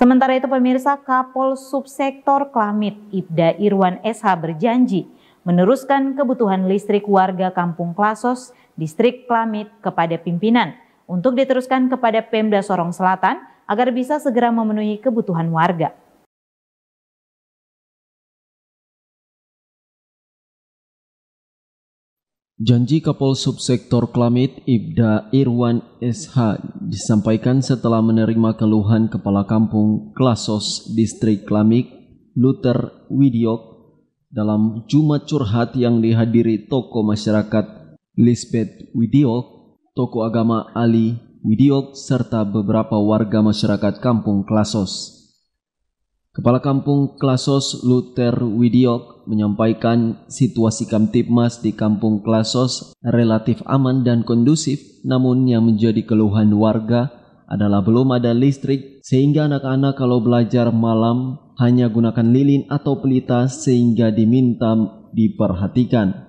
Sementara itu pemirsa Kapol Subsektor Klamit Ibda Irwan SH berjanji meneruskan kebutuhan listrik warga Kampung Klasos, Distrik Klamit kepada pimpinan untuk diteruskan kepada Pemda Sorong Selatan agar bisa segera memenuhi kebutuhan warga. Janji Kapol Subsektor Klamit Ibda Irwan SH disampaikan setelah menerima keluhan Kepala Kampung Klasos Distrik Klamik Luther Widiok dalam Jumat Curhat yang dihadiri Toko masyarakat Lisbeth Widiok, Toko agama Ali Widiok, serta beberapa warga masyarakat Kampung Klasos. Kepala Kampung Klasos Luther Widiok menyampaikan situasi Kamtipmas di kampung Klasos relatif aman dan kondusif, namun yang menjadi keluhan warga adalah belum ada listrik sehingga anak-anak kalau belajar malam hanya gunakan lilin atau pelita sehingga diminta diperhatikan.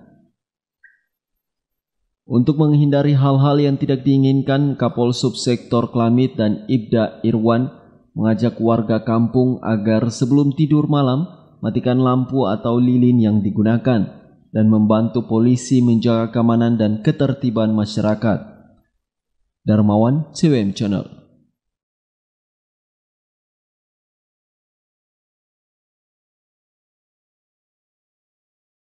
Untuk menghindari hal-hal yang tidak diinginkan, Kapol Subsektor Klamit dan Ibda Irwan mengajak warga kampung agar sebelum tidur malam matikan lampu atau lilin yang digunakan, dan membantu polisi menjaga keamanan dan ketertiban masyarakat. Darmawan CWM Channel